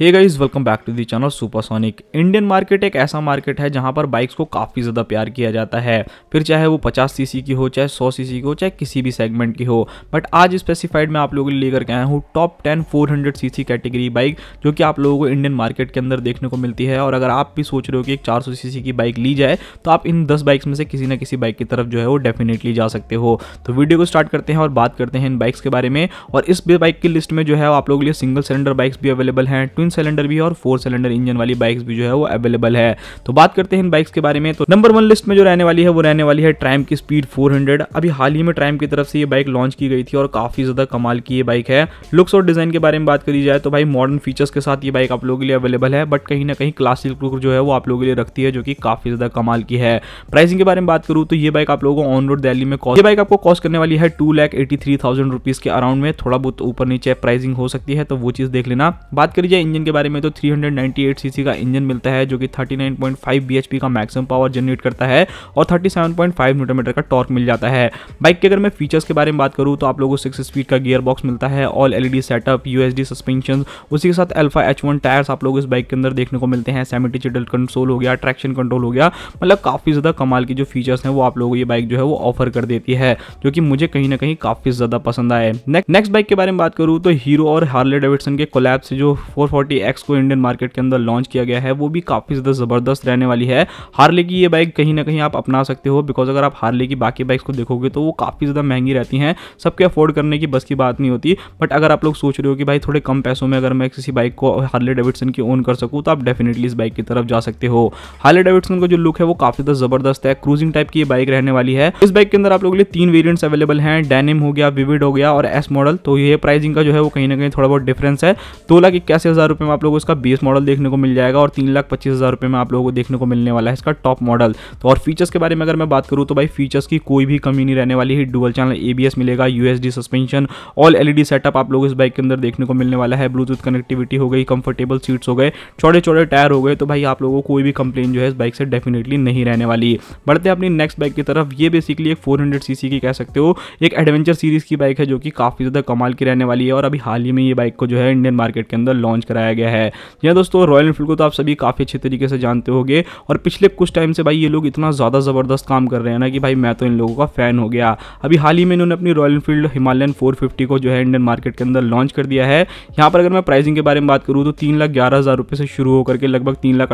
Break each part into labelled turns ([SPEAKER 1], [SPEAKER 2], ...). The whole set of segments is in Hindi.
[SPEAKER 1] hey guys welcome back to the channel Supersonic Indian market एक ऐसा मार्केट है जहां पर बाइक्स को काफ़ी ज़्यादा प्यार किया जाता है फिर चाहे वो 50 सीसी की हो चाहे 100 सीसी की हो चाहे किसी भी सेगमेंट की हो बट आज स्पेसिफाइड मैं आप लोगों के लिए लेकर के आया हूँ टॉप 10 400 सीसी कैटेगरी बाइक जो कि आप लोगों को इंडियन मार्केट के अंदर देखने को मिलती है और अगर आप भी सोच रहे हो कि एक चार सीसी की बाइक ली जाए तो आप इन दस बाइक्स में से किसी न किसी बाइक की तरफ जो है वो डेफिनेटली जा सकते हो तो वीडियो को स्टार्ट करते हैं और बात करते हैं इन बाइक्स के बारे में और इस बाइक की लिस्ट में जो है आप लोगों के लिए सिंगल सिलेंडर बाइक्स भी अवेलेबल हैं ट्विन सिलेंडर भी है और फोर सिलेंडर इंजन वाली बाइक्स भी जो है वो अवेलेबल है तो बात करते हैं इन बाइक्स के बारे में तो नंबर वन लिस्ट में जो रहने वाली है वो रहने वाली है ट्राइम की स्पीड 400 अभी हाल ही में ट्राइम की तरफ से ये बाइक लॉन्च की गई थी और काफी ज्यादा कमाल की ये बाइक है लुक्स और डिजाइन के बारे में बात करी जाए तो भाई मॉडर्न फीचर्स के साथ ये बाइक आप लोगों के लिए अवेलेबल है बट कहीं ना कहीं क्लासिक लुक जो है वो आप लोगों के लिए रखती है जो कि काफी ज्यादा कमाल की है प्राइसिंग के बारे में बात करूँ तो ये बाइक आप लोगों को ऑन रोड दिल्ली में ये बाइक आपको कॉस्ट करने वाली है two lakh eighty three thousand rupees के अराउंड में थोड़ा बहुत ऊपर नीचे प्राइसिंग हो सकती है तो वो चीज देख लेना बात करी जाए इंजन इंजन के बारे में तो 398 सीसी का इंजन मिलता है जो कि 39.5 bhp का मैक्सिमम पावर जनरेट करता है और 37.5 न्यूटन मीटर का टॉर्क मिल जाता है बाइक के अगर मैं फीचर्स के बारे में बात करूँ तो आप लोगों को सिक्स स्पीड का गियर बॉक्स मिलता है all LED setup USD suspension उसी के साथ अल्फा एच टायर्स आप लोग इस बाइक के अंदर देखने को मिलते हैं सेमेटी चिडल कंट्रोल हो गया ट्रैक्शन कंट्रोल हो गया मतलब काफ़ी ज़्यादा कमाल की जो फीचर्स हैं वो आप लोगों को ये बाइक जो है वो ऑफर कर देती है जो कि मुझे कहीं ना कहीं काफ़ी ज़्यादा पसंद आए नेक्स्ट बाइक के बारे में बात करूँ तो हीरो और हार्ले डेविडसन के कोलैब से जो फोर फोर्टी एक्स को इंडियन मार्केट के अंदर लॉन्च किया गया है वो भी काफ़ी ज़्यादा ज़बरदस्त रहने वाली है हार्ले की ये बाइक कहीं ना कहीं आप अपना सकते हो बिकॉज अगर आप हार्ले की बाकी बाइक्स को देखोगे तो वो काफ़ी ज़्यादा महंगी रहती हैं सबके अफोर्ड करने की बस की बात नहीं होती बट अगर आप लोग सोच रहे हो कि भाई थोड़े कम पैसों में अगर मैं किसी बाइक को हार्ले डेविडसन की ओन कर सकूँ तो आप डेफिनेटली इस बाइक की तरफ जा सकते हो हार्ले डेविडसन का जो लुक है वो काफ़ी ज़्यादा ज़बरदस्त है क्रूजिंग टाइप की बाइक रहने वाली है इस बाइक के अंदर आप लोगों के लिए तीन वेरियंट्स अवेलेबल हैं डेनिम हो गया विविड हो गया और एस मॉडल तो ये प्राइसिंग का जो है वो कहीं ना कहीं थोड़ा बहुत डिफरेंस है दो लाख इक्यासी हज़ार रुपये में आप लोगों को इसका बेस मॉडल देखने को मिल जाएगा और तीन लाख पच्चीस हज़ार रुपये में आप लोगों को देखने को मिलने वाला है इसका टॉप मॉडल तो और फीचर्स के बारे में अगर मैं बात करूँ तो भाई फीचर्स की कोई भी कमी नहीं रहने वाली है डुअल चैनल ए मिलेगा U suspension all L setup आप लोग इस बाइक के अंदर देखने को मिलने वाला है ब्लूटूथ कनेक्टिविटी हो गई कंफर्टेबल सीट्स हो गए छोटे छोटे टायर हो गए तो भाई आप लोगों को कोई भी कंप्लेन जो है इस बाइक से डेफिनेटली नहीं रहने वाली है बढ़ते अपनी नेक्स्ट बाइक की तरफ ये बेसिकली एक 400 सीसी की कह सकते हो एक एडवेंचर सीरीज की बाइक है जो कि काफ़ी ज़्यादा कमाल की रहने वाली है और अभी हाल ही में ये बाइक को जो है इंडियन मार्केट के अंदर लॉन्च कराया दिखाया गया है या हाँ दोस्तों रॉयल इनफील्ड को तो आप सभी काफ़ी अच्छे तरीके से जानते हो और पिछले कुछ टाइम से भाई ये लोग इतना ज़्यादा ज़बरदस्त काम कर रहे हैं ना कि भाई मैं तो इन लोगों का फ़ैन हो गया अभी हाल ही में इन्होंने अपनी रॉयल इनफील्ड हिमालयन फोर को जो है इंडियन मार्केट के अंदर लॉन्च कर दिया है यहाँ पर अगर मैं प्राइसिंग के बारे में बात करूँ तो तीन से शुरू होकर के लगभग तीन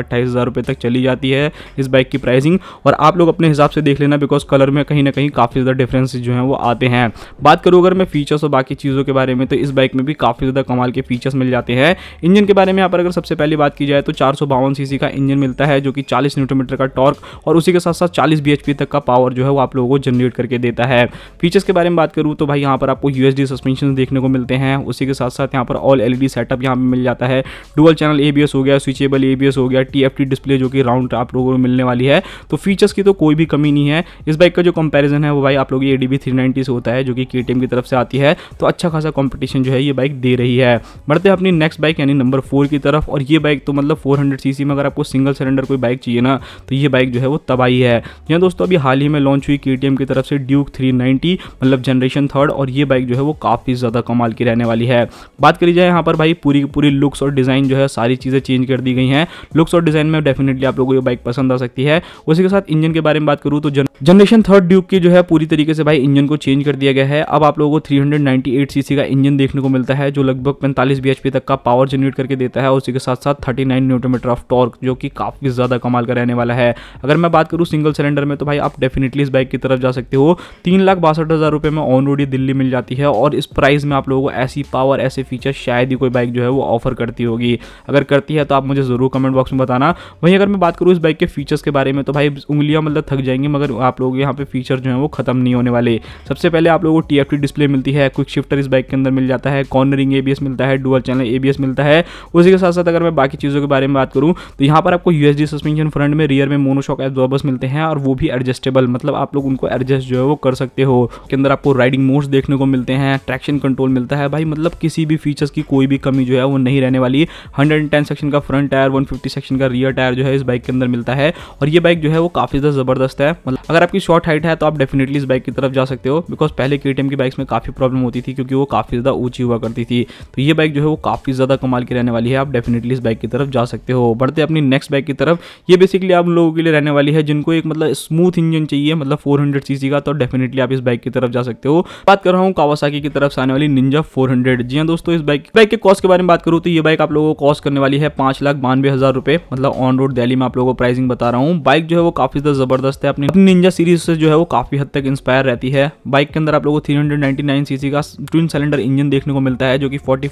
[SPEAKER 1] तक चली जाती है इस बाइक की प्राइसिंग और आप लोग अपने हिसाब से देख लेना बिकॉज कलर में कहीं ना कहीं काफ़ी ज़्यादा डिफरेंस जो है वो आते हैं बात करूँ अगर मैं फीचर्स और बाकी चीज़ों के बारे में तो इस बाइक में भी काफ़ी ज़्यादा कमाल के फीचर्स मिल जाते हैं इंजन इंजन के बारे में यहाँ पर अगर सबसे पहली बात की जाए तो चार सीसी का इंजन मिलता है जो कि चालीस न्यूटोमीटर का टॉर्क और उसी के साथ साथ चालीस बी तक का पावर जो है वो आप लोगों को जनरेट करके देता है फीचर्स के बारे में बात करूँ तो भाई यहाँ पर आपको यू सस्पेंशन देखने को मिलते हैं उसी के साथ साथ यहाँ पर ऑल एल सेटअप यहाँ पर मिल जाता है डुअल चैनल ए हो गया स्विचेबल ए हो गया टी डिस्प्ले जो कि राउंड आप लोगों को मिलने वाली है तो फीचर्स की तो कोई भी कमी नहीं है इस बाइक का जो कंपैरिजन है वो भाई आप लोग ए डी से होता है जो कि के की तरफ से आती है तो अच्छा खासा कॉम्पिटिशन जो है ये बाइक दे रही है बढ़ते हैं अपनी नेक्स्ट बाइक यानी नंबर नंबर फोर की तरफ और ये बाइक तो मतलब फोर हंड्रेड सी में अगर आपको सिंगल सिलेंडर कोई बाइक चाहिए ना तो ये बाइक जो है वो तबाही है यहाँ दोस्तों अभी हाल ही में लॉन्च हुई के की तरफ से ड्यूक थ्री मतलब जनरेशन थर्ड और ये बाइक जो है वो काफ़ी ज़्यादा कमाल की रहने वाली है बात करी जाए यहाँ पर भाई पूरी पूरी लुक्स और डिज़ाइन जो है सारी चीज़ें चेंज कर दी गई हैं लुक्स और डिज़ाइन में डेफिनेटली आप लोगों को ये बाइक पसंद आ सकती है उसी के साथ इंजन के बारे में बात करूँ तो जनरेशन थर्ड ड्यूक की जो है पूरी तरीके से भाई इंजन को चेंज कर दिया गया है अब आप लोगों को 398 सीसी का इंजन देखने को मिलता है जो लगभग 45 bhp तक का पावर जनरेट जनरेट करके देता है उसी के साथ साथ thirty nine newton metre of torque जो कि काफ़ी ज़्यादा कमाल का रहने वाला है अगर मैं बात करूँ सिंगल सिलेंडर में तो भाई आप डेफिनेटली इस बाइक की तरफ जा सकते हो तीन लाख बासठ हज़ार रुपये में ऑन रोड ही दिल्ली मिल जाती है और इस प्राइस में आप लोगों को ऐसी पावर ऐसे फीचर शायद ही कोई बाइक जो है वो ऑफर करती होगी अगर करती है तो आप मुझे ज़रूर कमेंट बॉक्स में बताना वहीं अगर मैं बात करूँ इस बाइक के फीचर्स के बारे में तो भाई उंगलियाँ मतलब थक जाएंगी मगर आप लोगों के यहाँ पे फीचर जो है वो खत्म नहीं होने वाले सबसे पहले आप लोगों को टी डिस्प्ले मिलती है क्विक शिफ्टर इस बाइक के अंदर मिल जाता है कॉर्नरिंग ए मिलता है डुअल चैनल ए मिलता है है उसी के साथ साथ अगर मैं बाकी चीज़ों के बारे में बात करूँ तो यहाँ पर आपको यू सस्पेंशन फ्रंट में रियर में मोनोशॉक एब्जॉर्बर्स मिलते हैं और वो भी एडजस्टेबल मतलब आप लोग उनको एडजस्ट जो है वो कर सकते हो के अंदर आपको राइडिंग मोड्स देखने को मिलते हैं ट्रैक्शन कंट्रोल मिलता है भाई मतलब किसी भी फीचर्स की कोई भी कमी जो है वो नहीं रहने वाली हंड्रेड सेक्शन का फ्रंट टायर वन सेक्शन का रियर टायर जो है इस बाइक के अंदर मिलता है और ये बाइक जो है वो काफ़ी ज़्यादा ज़बरदस्त है मतलब अगर आपकी शॉर्ट हाइट है तो आप डेफिनेटली इस बाइक की तरफ जा सकते हो बिकॉज पहले के की बाइक्स में काफ़ी प्रॉब्लम होती थी क्योंकि वो काफ़ी ज़्यादा ऊंची हुआ करती थी तो ये बाइक जो है वो काफ़ी ज़्यादा कमाल की की रहने वाली है आप डेफिनेटली इस बाइक की तरफ जा सकते हो बढ़ते अपनी नेक्स्ट बाइक की तरफ ये बेसिकली आप लोगों के लिए रहने वाली है जिनको एक मतलब स्मूथ इंजन चाहिए मतलब फोर सीसी का तो डेफिनेटली आप इस बाइक की तरफ जा सकते हो बात कर रहा हूँ कावासाकी की तरफ से आने वाली निंजा फोर जी हाँ दोस्तों इस बाइक बाइक के कॉस्ट के बारे में बात करूँ तो ये बाइक आप लोगों को कॉस्ट करने वाली है पांच लाख बानवे हज़ार रुपए मतलब ऑन रोड दिल्ली में आप लोगों को प्राइसिंग बता रहा हूँ बाइक जो है वो काफ़ी ज़्यादा ज़बरदस्त है अपनी निंजा सीरीज से जो है वो काफ़ी हद तक इंस्पायर रहती है बाइक के अंदर आप लोगों को थ्री सीसी का ट्विन सिलेंडर इंजन देखने को मिलता है जो कि फोर्टी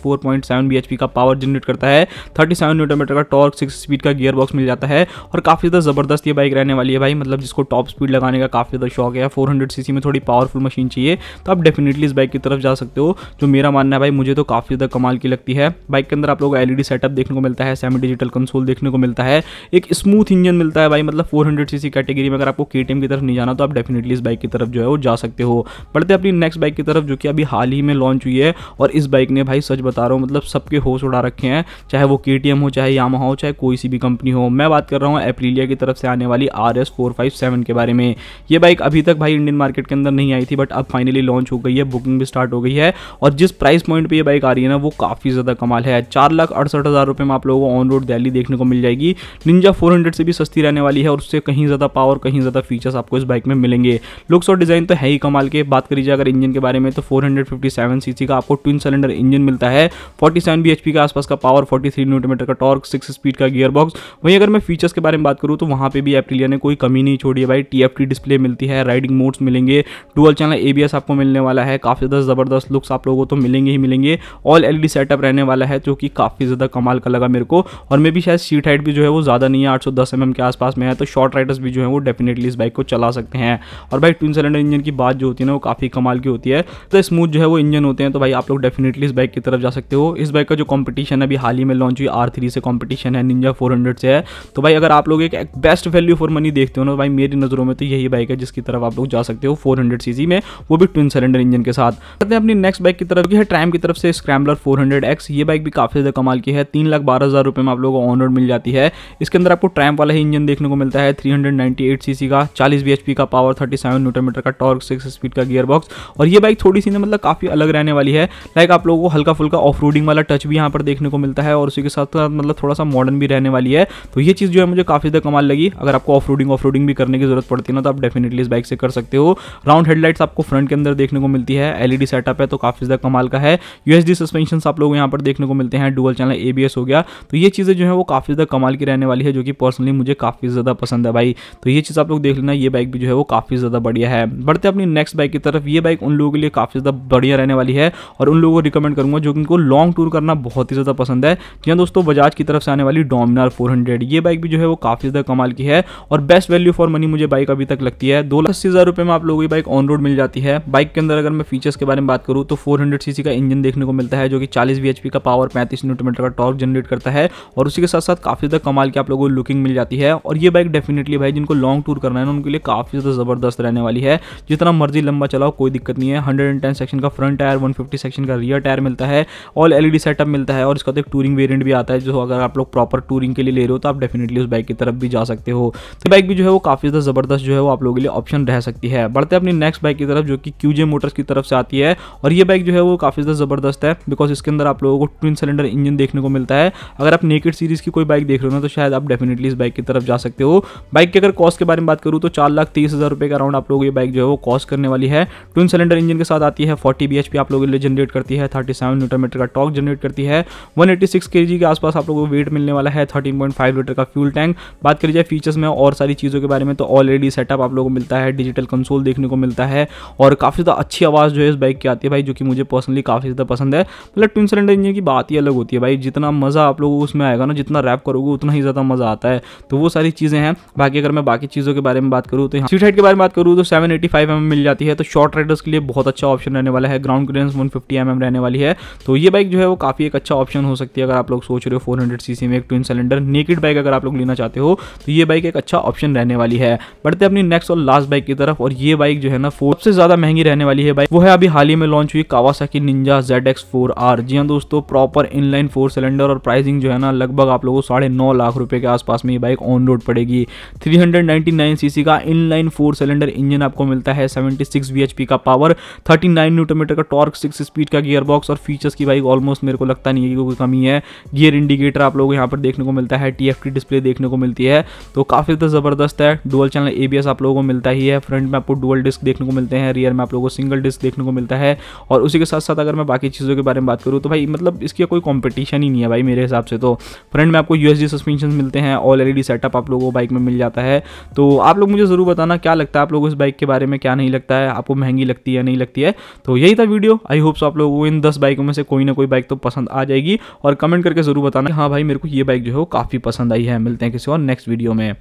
[SPEAKER 1] का पावर जनरेट करता है थर्टी सेवन मीटर का टॉर्क सिक्स स्पीड का गियर बॉक्स मिल जाता है और काफ़ी ज़्यादा ज़बरदस्त ये बाइक रहने वाली है भाई मतलब जिसको टॉप स्पीड लगाने का काफ़ी ज़्यादा शौक है फोर हंड्रेड सी में थोड़ी पावरफुल मशीन चाहिए तो आप डेफिनेटली इस बाइक की तरफ जा सकते हो जो मेरा मानना है भाई मुझे तो काफ़ी ज़्यादा कमाल की लगती है बाइक के अंदर आप लोग एलईडी सेटअप देखने को मिलता है सेमी डिजिटल कंसोल देखने को मिलता है एक स्मूथ इंजन मिलता है भाई मतलब फोर हंड्रेड सी कैटेगरी में अगर आपको के की तरफ नहीं जाना तो आप डेफिनेटली इस बाइक की तरफ जो है वो जा सकते हो बढ़ते अपनी नेक्स्ट बाइक की तरफ जो कि अभी हाल ही में लॉन्च हुई है और इस बाइक ने भाई सच बता रहा हूँ मतलब सबके होश उड़ा रखे रखे हैं चाहे वो के हो चाहे यामा हो चाहे कोई सी भी कंपनी हो मैं बात कर रहा हूँ एप्रीलिया की तरफ से आने वाली R S four five seven के बारे में ये बाइक अभी तक भाई इंडियन मार्केट के अंदर नहीं आई थी बट अब फाइनली लॉन्च हो गई है बुकिंग भी स्टार्ट हो गई है और जिस प्राइस पॉइंट पर यह बाइक आ रही है ना वो काफ़ी ज़्यादा कमाल है चार लाख अड़सठ हज़ार रुपये में आप लोगों को ऑन रोड दिल्ली देखने को मिल जाएगी निंजा फोर हंड्रेड से भी सस्ती रहने वाली है और उससे कहीं ज़्यादा पावर कहीं ज़्यादा फीचर्स आपको इस बाइक में मिलेंगे लुक्स और डिज़ाइन तो है ही कमाल के बात करी जाए अगर इंजन के बारे में तो 457 सीसी का आपको ट्विन सिलेंडर इंजन मिलता है 47 बीएचपी के आसपास का पावर 43 थ्री मीटर का टॉर्क सिक्स स्पीड का गियर बॉक्स वहीं अगर मैं फीचर्स के बारे में बात करूँ तो वहाँ पे भी एप्रिलिया ने कोई कमी नहीं छोड़ी है भाई टी डिस्प्ले मिलती है राइडिंग मोड्स मिलेंगे डुअल चैनल ए आपको मिलने वाला है काफ़ी ज़्यादा ज़बरदस्त लुक्स आप लोगों को तो मिलेंगे ही मिलेंगे ऑल एल सेटअप रहने वाला है जो कि काफ़ी ज़्यादा कमाल का लगा मेरे को और मे भी शायद सीट हाइट भी जो है वो ज़्यादा नहीं है आठ सौ दस एम mm एम के आसपास में है तो शॉर्ट राइडर्स भी जो है वो डेफिनेटली इस बाइक को चला सकते हैं और भाई ट्विन सिलेंडर इंजन की बात जो होती है ना वो काफ़ी कमाल की होती है तो स्मूथ जो है वो इंजन होते हैं तो भाई आप लोग डेफिनेटली इस बाइक की तरफ जा सकते हो इस बाइक का जो कॉम्पिटिशन कंपटीशन अभी हाल ही में लॉन्च हुई आर थ्री से कॉम्पिटिशन है निंजा फोर हंड्रेड से है तो भाई अगर आप लोग एक, बेस्ट वैल्यू फॉर मनी देखते हो ना भाई मेरी नज़रों में तो यही बाइक है जिसकी तरफ आप लोग जा सकते हो फोर हंड्रेड सीसी में वो भी ट्विन सिलेंडर इंजन के साथ करते हैं अपनी नेक्स्ट बाइक की तरफ है ट्रैम की तरफ से स्क्रैम्बलर फोर हंड्रेड एक्स ये बाइक भी काफ़ी ज़्यादा कमाल की है तीन लाख बारह हज़ार रुपये में आप लोगों को ऑन रोड मिल जाती है इसके अंदर आपको ट्रैम वाला ही इंजन देखने को मिलता है three hundred ninety eight CC का चालीस बी का power thirty seven newton metre का टॉर्क सिक्स स्पीड का गियर बॉक्स और ये बाइक थोड़ी सी ना मतलब काफ़ी अलग रहने वाली है लाइक आप लोगों को हल्का फुल्का ऑफ वाला टच भी यहाँ पर देखने को मिलता है और उसी के साथ साथ मतलब थोड़ा सा मॉडर्न भी रहने वाली है तो ये चीज़ जो है मुझे काफ़ी ज़्यादा कमाल लगी अगर आपको ऑफ रोडिंग ऑफ रोडिंग भी करने की जरूरत पड़ती है ना तो आप डेफिनेटली इस बाइक से कर सकते हो राउंड हेडलाइट्स आपको फ्रंट के अंदर देखने को मिलती है एलईडी सेटअप है तो काफ़ी ज़्यादा कमाल का है यूएसडी सस्पेंशन आप लोग यहाँ पर देखने को मिलते हैं डुअल चैनल एबीएस हो गया तो ये चीज़ें जो है वो काफ़ी ज़्यादा कमाल की रहने वाली है जो कि पर्सनली मुझे काफ़ी ज़्यादा पसंद है भाई तो ये चीज़ आप लोग देख लेना ये बाइक भी जो है वो काफ़ी ज़्यादा बढ़िया है बढ़ते अपनी नेक्स्ट बाइक की तरफ ये बाइक उन लोगों के लिए काफ़ी ज़्यादा बढ़िया रहने वाली है और उन लोगों को रिकमेंड करूँगा जो उनको लॉन्ग टूर करना बहुत ही ज़्यादा पसंद है जी हाँ दोस्तों बजाज की तरफ से आने वाली डोमिनार फोर ये बाइक भी जो है वो काफ़ी ज़्यादा कमाल की है और बेस्ट वैल्यू फॉर मनी मुझे बाइक अभी तक लगती है दो में आप लोगों की बाइक ऑन रोड मिल जाती है बाइक के अंदर अगर मैं फीचर्स के बारे में बात करूँ तो फोर हंड्रेड का इंजन देखने को मिलता है जो कि चालीस बी का पावर पैंतीस न्यूटोमीटर का टॉर्क जनरेट करता है और उसी के साथ साथ काफ़ी ज़्यादा कमाल की आप लोगों को लुकिंग मिल जाती है और ये बाइक डेफिनेटली भाई जिनको लॉन्ग टूर करना है ना उनके लिए काफ़ी ज़्यादा ज़बरदस्त रहने वाली है जितना मर्जी लंबा चलाओ कोई दिक्कत नहीं है हंड्रेड सेक्शन का फ्रंट टायर वन सेक्शन का रियर टायर मिलता है ऑल एलईडी सेटअप मिलता है और उसका तो एक टूरिंग वेरियंट भी आता है जो अगर आप लोग प्रॉपर टूरिंग के लिए ले रहे हो तो आप डेफिनेटली उस बाइक की तरफ भी जा सकते हो तो बाइक भी जो है वो काफ़ी ज़्यादा ज़बरदस्त जो है वो आप लोगों के लिए ऑप्शन रह सकती है बढ़ते अपनी नेक्स्ट बाइक की तरफ जो कि क्यूजे मोटर्स की तरफ से आती है और ये बाइक जो है वो काफ़ी ज़्यादा ज़बरदस्त है बिकॉज इसके अंदर आप लोगों को ट्विन सिलेंडर इंजन देखने को मिलता है अगर आप नेकेड सीरीज़ की कोई बाइक देख रहे हो ना तो शायद आप डेफिनेटली इस बाइक की तरफ जा सकते हो बाइक की अगर कॉस्ट के बारे में बात करूँ तो चार लाख तीस हज़ार रुपये का अराउंड आप लोग ये बाइक जो है वो कॉस्ट करने वाली है ट्विन सिलेंडर इंजन के साथ आती है फोर्टी बी आप लोगों के लिए जनरेट करती है थर्टी सेवन मीटर का टॉक जनरेट करती है वन एट्टी सिक्स के जी के आसपास आप लोगों को वेट मिलने वाला है थर्टीन पॉइंट फाइव लीटर का फ्यूल टैंक बात करी जाए फीचर्स में और सारी चीज़ों के बारे में तो ऑलरेडी सेटअप आप लोगों को मिलता है डिजिटल कंसोल देखने को मिलता है और काफ़ी ज़्यादा अच्छी आवाज़ जो है इस बाइक की आती है भाई जो कि मुझे पर्सनली काफ़ी ज़्यादा पसंद है मतलब ट्विन सिलेंडर इंजन की बात ही अलग होती है भाई जितना मज़ा आप लोगों को उसमें आएगा ना जितना रैप करोगे उतना ही ज़्यादा मज़ा आता है तो वो सारी चीज़ें हैं बाकी अगर मैं बाकी चीज़ों के बारे में बात करूँ तो यहाँ सीट हाइट के बारे में बात करूँ तो सेवन एटी फाइव एम मिल जाती है तो शॉर्ट राइडर्स के लिए बहुत अच्छा ऑप्शन रहने वाला है ground clearance one fifty M रहने वाली है तो ये बाइक जो है वो काफ़ी एक अच्छा ऑप्शन ऑप्शन हो सकती है अगर आप लोग सोच रहे हो फोर हंड्रेड सी सी में एक ट्विन सिलेंडर नेकेड बाइक अगर आप लोग लेना चाहते हो तो ये बाइक एक अच्छा ऑप्शन रहने वाली है बढ़ते अपनी नेक्स्ट और लास्ट बाइक की तरफ और ये बाइक जो है ना फोर सबसे ज्यादा महंगी रहने वाली है बाइक वो है अभी हाल ही में लॉन्च हुई Kawasaki Ninja Z X four R जी हाँ दोस्तों प्रॉपर इनलाइन फोर सिलेंडर और प्राइसिंग जो है ना लगभग आप लोगों को साढ़े नौ लाख रुपए के आसपास में ये बाइक ऑन रोड पड़ेगी 399 सीसी का इनलाइन फोर सिलेंडर इंजन आपको मिलता है 76 bhp का पावर थर्टी न्यूटन मीटर का टॉर्क सिक्स स्पीड का गियर बॉक्स और फीचर्स की बाइक ऑलमोस्ट मेरे को लगता नहीं है की कमी है गियर इंडिकेटर आप लोगों को यहाँ पर देखने को मिलता है टी डिस्प्ले देखने को मिलती है तो काफ़ी ज़्यादा ज़बरदस्त है डुअल चैनल ए आप लोगों को मिलता ही है फ्रंट में आपको डुअल डिस्क देखने को मिलते हैं रियर में आप लोगों को सिंगल डिस्क देखने को मिलता है और उसी के साथ साथ अगर मैं बाकी चीज़ों के बारे में बात करूँ तो भाई मतलब इसकी कोई कॉम्पिटिशन ही नहीं है भाई मेरे हिसाब से तो फ्रंट में आपको यू सस्पेंशन मिलते हैं ऑल एल सेटअप आप लोगों को बाइक में मिल जाता है तो आप लोग मुझे ज़रूर बताना क्या लगता है आप लोगों को इस बाइक के बारे में क्या नहीं लगता है आपको महंगी लगती है नहीं लगती है तो यही था वीडियो आई होप्स आप लोगों को इन दस बाइकों में से कोई ना कोई बाइक तो पसंद आ जाएगी और कमेंट करके जरूर बताना हाँ भाई मेरे को ये बाइक जो है वो काफ़ी पसंद आई है मिलते हैं किसी और नेक्स्ट वीडियो में